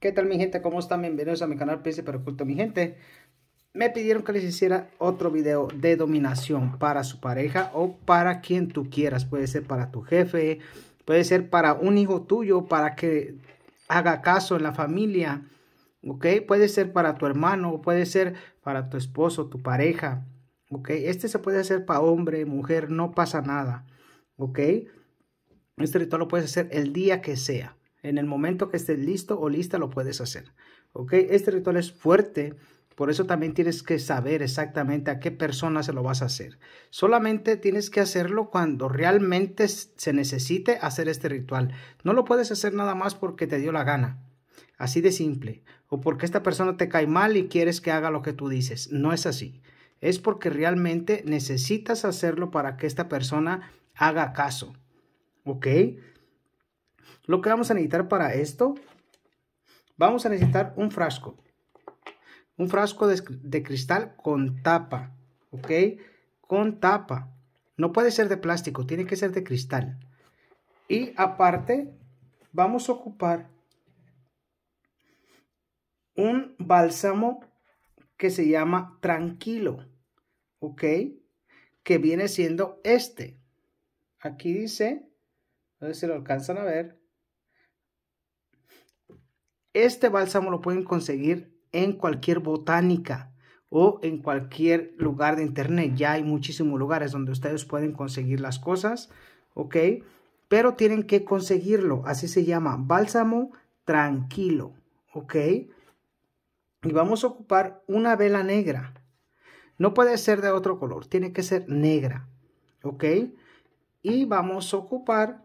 ¿Qué tal mi gente? ¿Cómo están? Bienvenidos a mi canal PC pero Oculto. Mi gente, me pidieron que les hiciera otro video de dominación para su pareja o para quien tú quieras. Puede ser para tu jefe, puede ser para un hijo tuyo, para que haga caso en la familia. ¿Ok? Puede ser para tu hermano, puede ser para tu esposo, tu pareja. ¿Ok? Este se puede hacer para hombre, mujer, no pasa nada. ¿Ok? Este ritual lo puedes hacer el día que sea. En el momento que estés listo o lista lo puedes hacer. ¿Ok? Este ritual es fuerte. Por eso también tienes que saber exactamente a qué persona se lo vas a hacer. Solamente tienes que hacerlo cuando realmente se necesite hacer este ritual. No lo puedes hacer nada más porque te dio la gana. Así de simple. O porque esta persona te cae mal y quieres que haga lo que tú dices. No es así. Es porque realmente necesitas hacerlo para que esta persona haga caso. ¿Ok? Lo que vamos a necesitar para esto, vamos a necesitar un frasco. Un frasco de, cristal con tapa, ¿ok? Con tapa. No puede ser de plástico, tiene que ser de cristal. Y aparte, vamos a ocupar un bálsamo que se llama Tranquilo, ¿ok? Que viene siendo este. Aquí dice, no sé si lo alcanzan a ver, este bálsamo lo pueden conseguir en cualquier botánica o en cualquier lugar de internet. Ya hay muchísimos lugares donde ustedes pueden conseguir las cosas, ¿ok? Pero tienen que conseguirlo. Así se llama, bálsamo tranquilo, ¿ok? Y vamos a ocupar una vela negra. No puede ser de otro color, tiene que ser negra, ¿ok? Y vamos a ocupar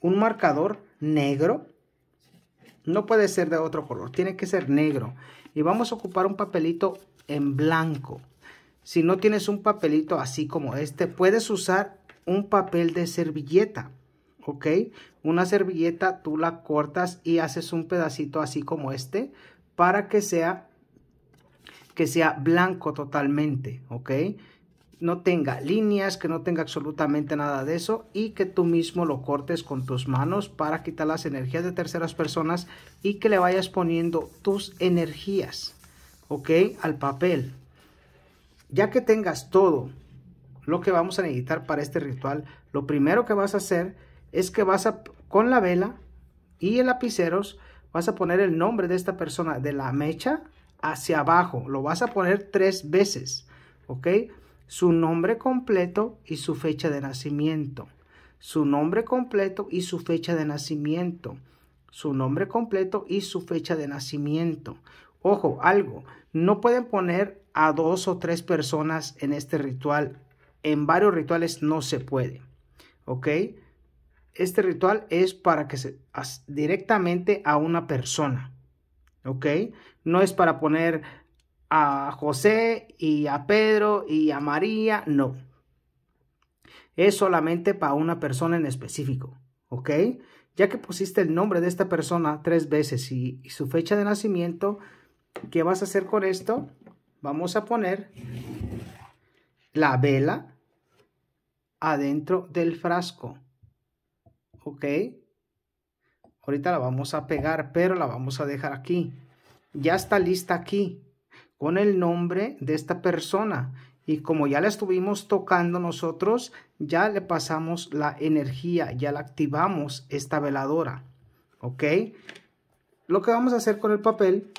un marcador negro no puede ser de otro color, tiene que ser negro. Y vamos a ocupar un papelito en blanco. Si no tienes un papelito así como este, puedes usar un papel de servilleta. ¿Ok? Una servilleta tú la cortas y haces un pedacito así como este para que sea, que sea blanco totalmente. ¿Ok? no tenga líneas, que no tenga absolutamente nada de eso y que tú mismo lo cortes con tus manos para quitar las energías de terceras personas y que le vayas poniendo tus energías, ¿ok? Al papel. Ya que tengas todo lo que vamos a necesitar para este ritual, lo primero que vas a hacer es que vas a, con la vela y el lapiceros, vas a poner el nombre de esta persona de la mecha hacia abajo. Lo vas a poner tres veces, ¿ok? su nombre completo y su fecha de nacimiento, su nombre completo y su fecha de nacimiento, su nombre completo y su fecha de nacimiento. Ojo, algo, no pueden poner a dos o tres personas en este ritual. En varios rituales no se puede. ¿Ok? Este ritual es para que se directamente a una persona. ¿Ok? No es para poner a José y a Pedro y a María, no. Es solamente para una persona en específico, ¿ok? Ya que pusiste el nombre de esta persona tres veces y, su fecha de nacimiento, ¿qué vas a hacer con esto? Vamos a poner la vela adentro del frasco, ¿ok? Ahorita la vamos a pegar, pero la vamos a dejar aquí. Ya está lista aquí con el nombre de esta persona. Y como ya la estuvimos tocando nosotros, ya le pasamos la energía, ya la activamos esta veladora. ¿Ok? Lo que vamos a hacer con el papel,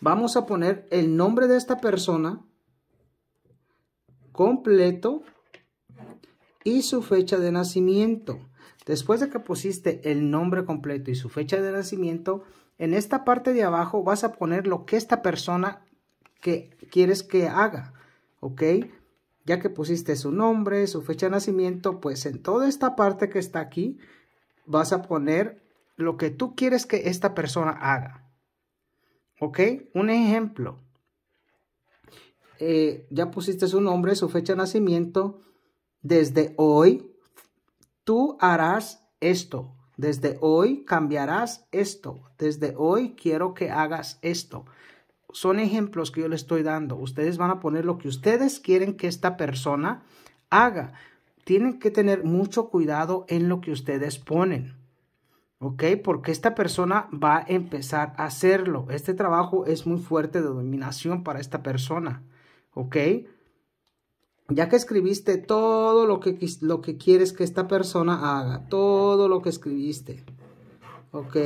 vamos a poner el nombre de esta persona completo y su fecha de nacimiento. Después de que pusiste el nombre completo y su fecha de nacimiento, en esta parte de abajo vas a poner lo que esta persona que quieres que haga, ¿ok? Ya que pusiste su nombre, su fecha de nacimiento, pues en toda esta parte que está aquí vas a poner lo que tú quieres que esta persona haga, ¿ok? Un ejemplo. Eh, ya pusiste su nombre, su fecha de nacimiento. Desde hoy tú harás esto. Desde hoy cambiarás esto. Desde hoy quiero que hagas esto. Son ejemplos que yo le estoy dando. Ustedes van a poner lo que ustedes quieren que esta persona haga. Tienen que tener mucho cuidado en lo que ustedes ponen. ¿Ok? Porque esta persona va a empezar a hacerlo. Este trabajo es muy fuerte de dominación para esta persona. ¿Ok? ya que escribiste todo lo que, lo que quieres que esta persona haga, todo lo que escribiste, ¿ok?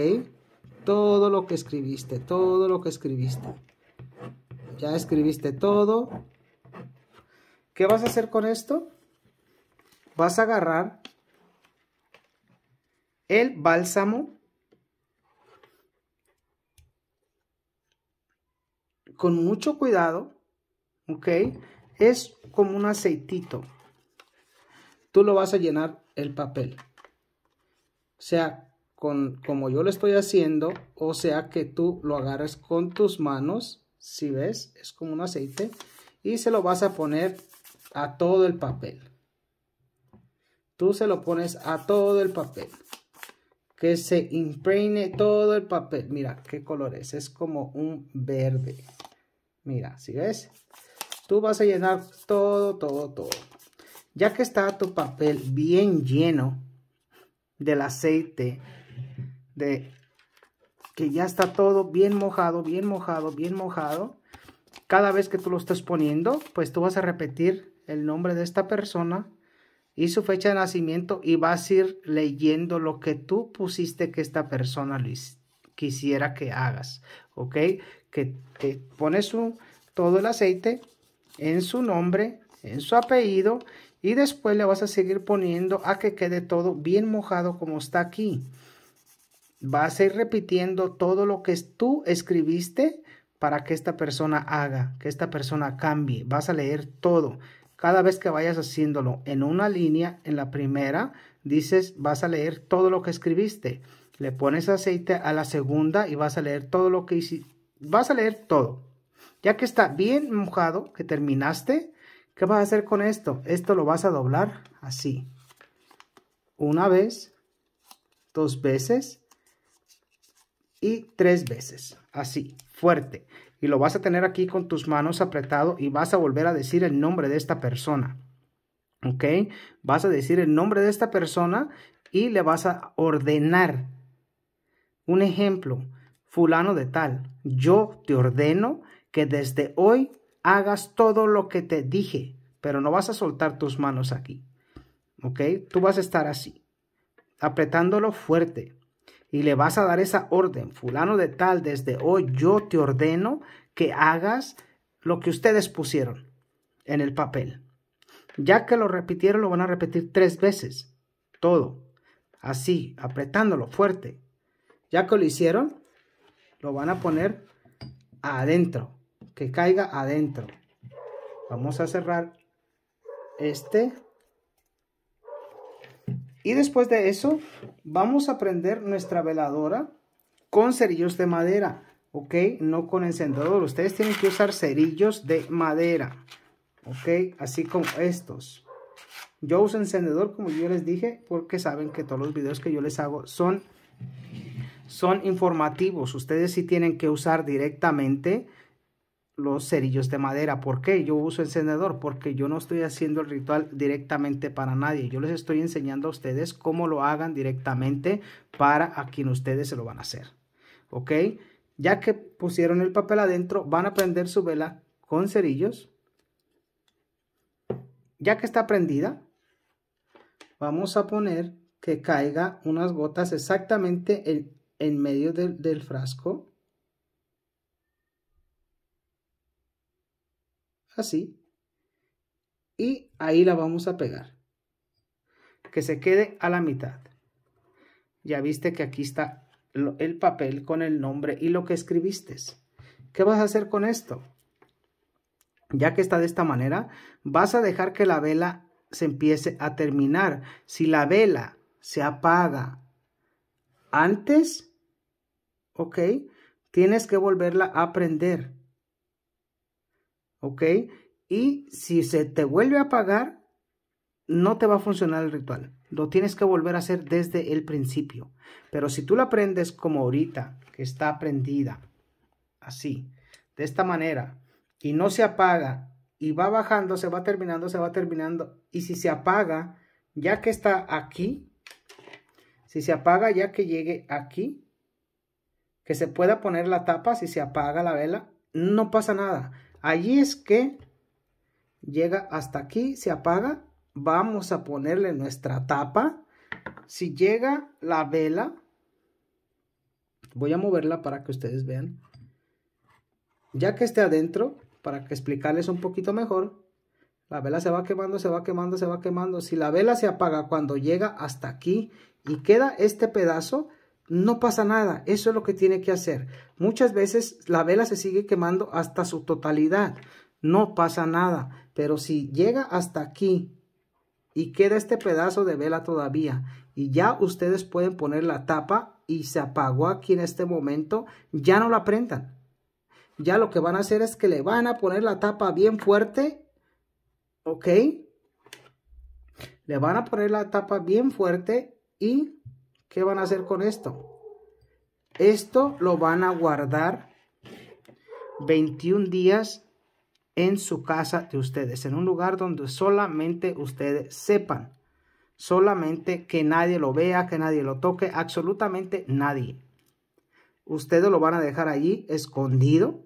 Todo lo que escribiste, todo lo que escribiste. Ya escribiste todo. ¿Qué vas a hacer con esto? Vas a agarrar el bálsamo con mucho cuidado, ¿ok? Es como un aceitito. Tú lo vas a llenar el papel. o Sea con, como yo lo estoy haciendo, o sea que tú lo agarres con tus manos. Si ves, es como un aceite. Y se lo vas a poner a todo el papel. Tú se lo pones a todo el papel. Que se impregne todo el papel. Mira qué color es. Es como un verde. Mira, si ves? Tú vas a llenar todo, todo, todo. Ya que está tu papel bien lleno del aceite, de que ya está todo bien mojado, bien mojado, bien mojado, cada vez que tú lo estás poniendo, pues tú vas a repetir el nombre de esta persona y su fecha de nacimiento y vas a ir leyendo lo que tú pusiste que esta persona Luis, quisiera que hagas, ¿ok? Que te pones todo el aceite en su nombre, en su apellido y después le vas a seguir poniendo a que quede todo bien mojado como está aquí. Vas a ir repitiendo todo lo que tú escribiste para que esta persona haga, que esta persona cambie. Vas a leer todo. Cada vez que vayas haciéndolo en una línea, en la primera, dices, vas a leer todo lo que escribiste. Le pones aceite a la segunda y vas a leer todo lo que hiciste. Vas a leer todo. Ya que está bien mojado, que terminaste, ¿qué vas a hacer con esto? Esto lo vas a doblar así. Una vez, dos veces y tres veces. Así, fuerte. Y lo vas a tener aquí con tus manos apretado y vas a volver a decir el nombre de esta persona. ¿Ok? Vas a decir el nombre de esta persona y le vas a ordenar. Un ejemplo, fulano de tal, yo te ordeno que desde hoy hagas todo lo que te dije, pero no vas a soltar tus manos aquí. ¿Ok? Tú vas a estar así, apretándolo fuerte y le vas a dar esa orden. Fulano de tal, desde hoy yo te ordeno que hagas lo que ustedes pusieron en el papel. Ya que lo repitieron, lo van a repetir tres veces. Todo. Así, apretándolo fuerte. Ya que lo hicieron, lo van a poner adentro que caiga adentro. Vamos a cerrar este. Y después de eso, vamos a prender nuestra veladora con cerillos de madera, ¿ok? No con encendedor. Ustedes tienen que usar cerillos de madera, ¿ok? Así como estos. Yo uso encendedor, como yo les dije, porque saben que todos los videos que yo les hago son, son informativos. Ustedes sí tienen que usar directamente los cerillos de madera. ¿Por qué yo uso encendedor? Porque yo no estoy haciendo el ritual directamente para nadie. Yo les estoy enseñando a ustedes cómo lo hagan directamente para a quien ustedes se lo van a hacer. ¿Ok? Ya que pusieron el papel adentro, van a prender su vela con cerillos. Ya que está prendida, vamos a poner que caiga unas gotas exactamente en, medio del, del frasco así, y ahí la vamos a pegar. Que se quede a la mitad. Ya viste que aquí está el papel con el nombre y lo que escribiste. ¿Qué vas a hacer con esto? Ya que está de esta manera, vas a dejar que la vela se empiece a terminar. Si la vela se apaga antes, ¿ok? Tienes que volverla a prender. ¿ok? Y si se te vuelve a apagar, no te va a funcionar el ritual. Lo tienes que volver a hacer desde el principio. Pero si tú la prendes como ahorita, que está prendida, así, de esta manera, y no se apaga, y va bajando, se va terminando, se va terminando, y si se apaga, ya que está aquí, si se apaga ya que llegue aquí, que se pueda poner la tapa, si se apaga la vela, no pasa nada. Allí es que llega hasta aquí, se apaga. Vamos a ponerle nuestra tapa. Si llega la vela, voy a moverla para que ustedes vean. Ya que esté adentro, para que explicarles un poquito mejor, la vela se va quemando, se va quemando, se va quemando. Si la vela se apaga cuando llega hasta aquí y queda este pedazo, no pasa nada, eso es lo que tiene que hacer. Muchas veces la vela se sigue quemando hasta su totalidad, no pasa nada, pero si llega hasta aquí y queda este pedazo de vela todavía y ya ustedes pueden poner la tapa y se apagó aquí en este momento, ya no la prendan. Ya lo que van a hacer es que le van a poner la tapa bien fuerte, ¿ok? Le van a poner la tapa bien fuerte y ¿Qué van a hacer con esto? Esto lo van a guardar 21 días en su casa de ustedes, en un lugar donde solamente ustedes sepan, solamente que nadie lo vea, que nadie lo toque, absolutamente nadie. Ustedes lo van a dejar allí escondido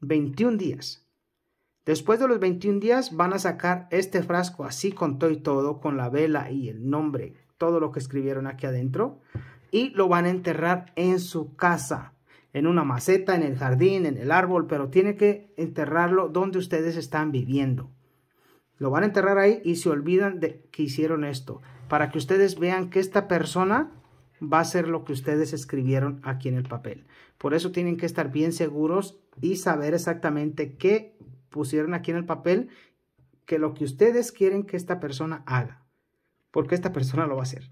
21 días. Después de los 21 días van a sacar este frasco así con todo y todo, con la vela y el nombre todo lo que escribieron aquí adentro, y lo van a enterrar en su casa, en una maceta, en el jardín, en el árbol, pero tiene que enterrarlo donde ustedes están viviendo. Lo van a enterrar ahí y se olvidan de que hicieron esto, para que ustedes vean que esta persona va a ser lo que ustedes escribieron aquí en el papel. Por eso tienen que estar bien seguros y saber exactamente qué pusieron aquí en el papel, que lo que ustedes quieren que esta persona haga porque esta persona lo va a hacer.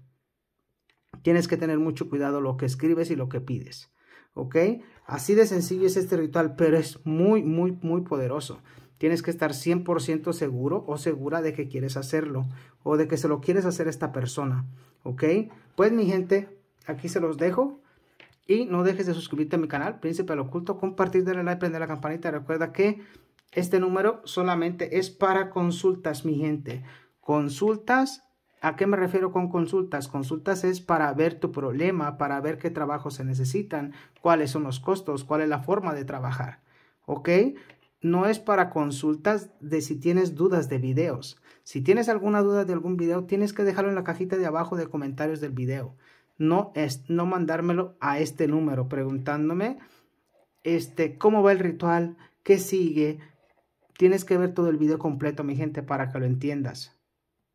Tienes que tener mucho cuidado lo que escribes y lo que pides. ¿Ok? Así de sencillo es este ritual, pero es muy, muy, muy poderoso. Tienes que estar 100% seguro o segura de que quieres hacerlo o de que se lo quieres hacer a esta persona. ¿Ok? Pues mi gente, aquí se los dejo. Y no dejes de suscribirte a mi canal, Príncipe del Oculto, compartir, darle like, prender la campanita. Recuerda que este número solamente es para consultas, mi gente. Consultas ¿A qué me refiero con consultas? Consultas es para ver tu problema, para ver qué trabajos se necesitan, cuáles son los costos, cuál es la forma de trabajar. ¿Ok? No es para consultas de si tienes dudas de videos. Si tienes alguna duda de algún video, tienes que dejarlo en la cajita de abajo de comentarios del video. No, es, no mandármelo a este número preguntándome este, cómo va el ritual, qué sigue. Tienes que ver todo el video completo, mi gente, para que lo entiendas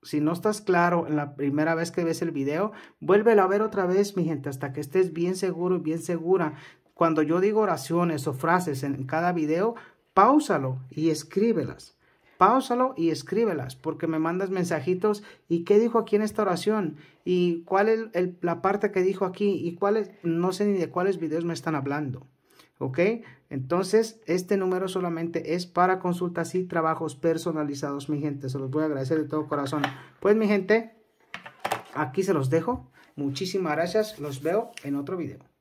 si no estás claro en la primera vez que ves el video, vuélvelo a ver otra vez, mi gente, hasta que estés bien seguro y bien segura. Cuando yo digo oraciones o frases en cada video, páusalo y escríbelas. Páusalo y escríbelas, porque me mandas mensajitos y qué dijo aquí en esta oración y cuál es la parte que dijo aquí y cuáles, no sé ni de cuáles videos me están hablando. ¿Ok? Entonces, este número solamente es para consultas y trabajos personalizados, mi gente. Se los voy a agradecer de todo corazón. Pues, mi gente, aquí se los dejo. Muchísimas gracias. Los veo en otro video.